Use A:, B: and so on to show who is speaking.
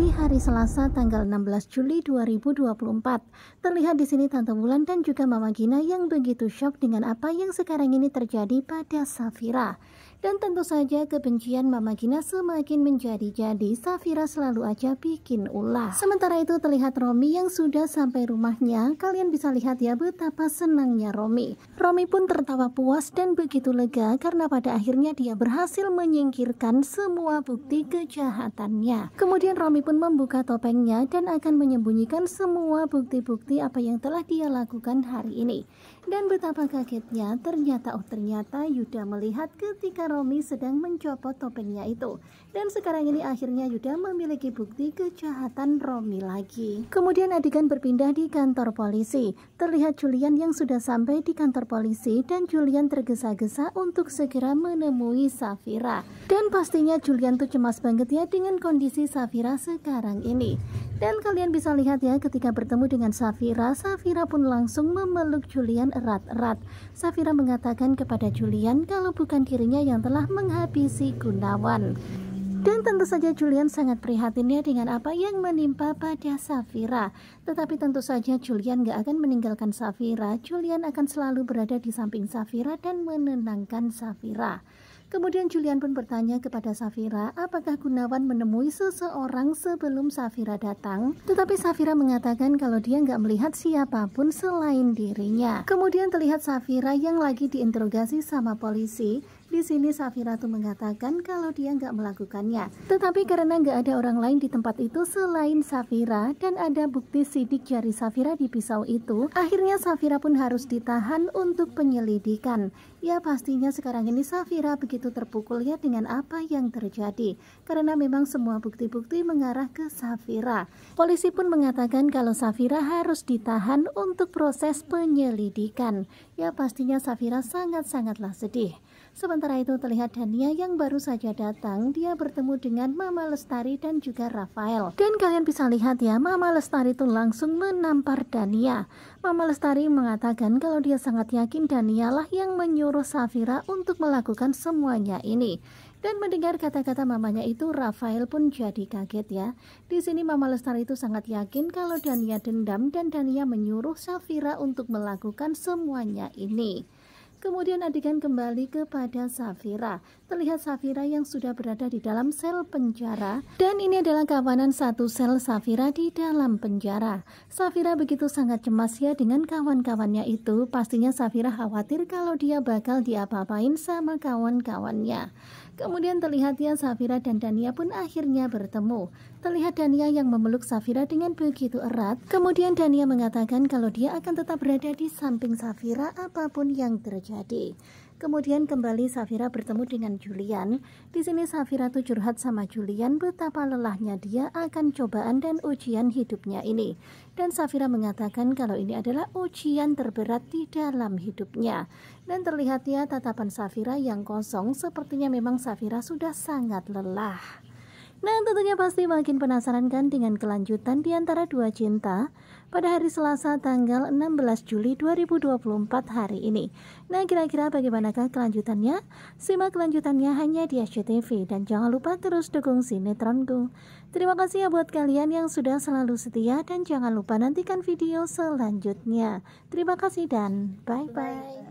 A: di hari Selasa tanggal 16 Juli 2024. Terlihat di sini Tante Wulan dan juga Mama Gina yang begitu shock dengan apa yang sekarang ini terjadi pada Safira. Dan tentu saja kebencian Mama Gina semakin menjadi-jadi, Safira selalu aja bikin ulah. Sementara itu terlihat Romi yang sudah sampai rumahnya, kalian bisa lihat ya betapa senangnya Romi. Romi pun tertawa puas dan begitu lega karena pada akhirnya dia berhasil menyingkirkan semua bukti kejahatannya. Kemudian Romi pun membuka topengnya dan akan menyembunyikan semua bukti-bukti apa yang telah dia lakukan hari ini. Dan betapa kagetnya ternyata oh ternyata Yuda melihat ketika Romi sedang mencopot topengnya itu. Dan sekarang ini akhirnya Yuda memiliki bukti kejahatan Romi lagi. Kemudian adegan berpindah di kantor polisi. Terlihat Julian yang sudah sampai di kantor polisi dan Julian tergesa-gesa untuk segera menemui Safira. Dan pastinya Julian tuh cemas banget ya dengan kondisi Safira sekarang ini. Dan kalian bisa lihat ya ketika bertemu dengan Safira, Safira pun langsung memeluk Julian erat-erat. Safira mengatakan kepada Julian kalau bukan dirinya yang telah menghabisi Gunawan. Dan tentu saja Julian sangat prihatinnya dengan apa yang menimpa pada Safira. Tetapi tentu saja Julian gak akan meninggalkan Safira. Julian akan selalu berada di samping Safira dan menenangkan Safira. Kemudian Julian pun bertanya kepada Safira apakah Gunawan menemui seseorang sebelum Safira datang. Tetapi Safira mengatakan kalau dia nggak melihat siapapun selain dirinya. Kemudian terlihat Safira yang lagi diinterogasi sama polisi di sini Safira tuh mengatakan kalau dia nggak melakukannya. Tetapi karena nggak ada orang lain di tempat itu selain Safira dan ada bukti sidik jari Safira di pisau itu, akhirnya Safira pun harus ditahan untuk penyelidikan. Ya pastinya sekarang ini Safira begitu terpukul ya dengan apa yang terjadi. Karena memang semua bukti-bukti mengarah ke Safira. Polisi pun mengatakan kalau Safira harus ditahan untuk proses penyelidikan. Ya pastinya Safira sangat-sangatlah sedih. Sementara itu terlihat Dania yang baru saja datang, dia bertemu dengan Mama Lestari dan juga Rafael. Dan kalian bisa lihat ya, Mama Lestari itu langsung menampar Dania. Mama Lestari mengatakan kalau dia sangat yakin Dania lah yang menyuruh Safira untuk melakukan semuanya ini. Dan mendengar kata-kata mamanya itu, Rafael pun jadi kaget ya. Di sini Mama Lestari itu sangat yakin kalau Dania dendam dan Dania menyuruh Safira untuk melakukan semuanya ini. Kemudian adegan kembali kepada Safira. Terlihat Safira yang sudah berada di dalam sel penjara dan ini adalah kawanan satu sel Safira di dalam penjara. Safira begitu sangat cemas ya dengan kawan-kawannya itu. Pastinya Safira khawatir kalau dia bakal diapa-apain sama kawan-kawannya. Kemudian terlihat ya Safira dan Dania pun akhirnya bertemu. Terlihat Dania yang memeluk Safira dengan begitu erat. Kemudian Dania mengatakan kalau dia akan tetap berada di samping Safira apapun yang terjadi terjadi. Kemudian kembali Safira bertemu dengan Julian. Di sini Safira tuh curhat sama Julian betapa lelahnya dia akan cobaan dan ujian hidupnya ini. Dan Safira mengatakan kalau ini adalah ujian terberat di dalam hidupnya. Dan terlihat ya tatapan Safira yang kosong sepertinya memang Safira sudah sangat lelah. Nah, tentunya pasti makin penasaran kan dengan kelanjutan di antara dua cinta pada hari Selasa tanggal 16 Juli 2024 hari ini. Nah, kira-kira bagaimanakah kelanjutannya? Simak kelanjutannya hanya di SCTV dan jangan lupa terus dukung sinetronku. Terima kasih ya buat kalian yang sudah selalu setia dan jangan lupa nantikan video selanjutnya. Terima kasih dan bye-bye.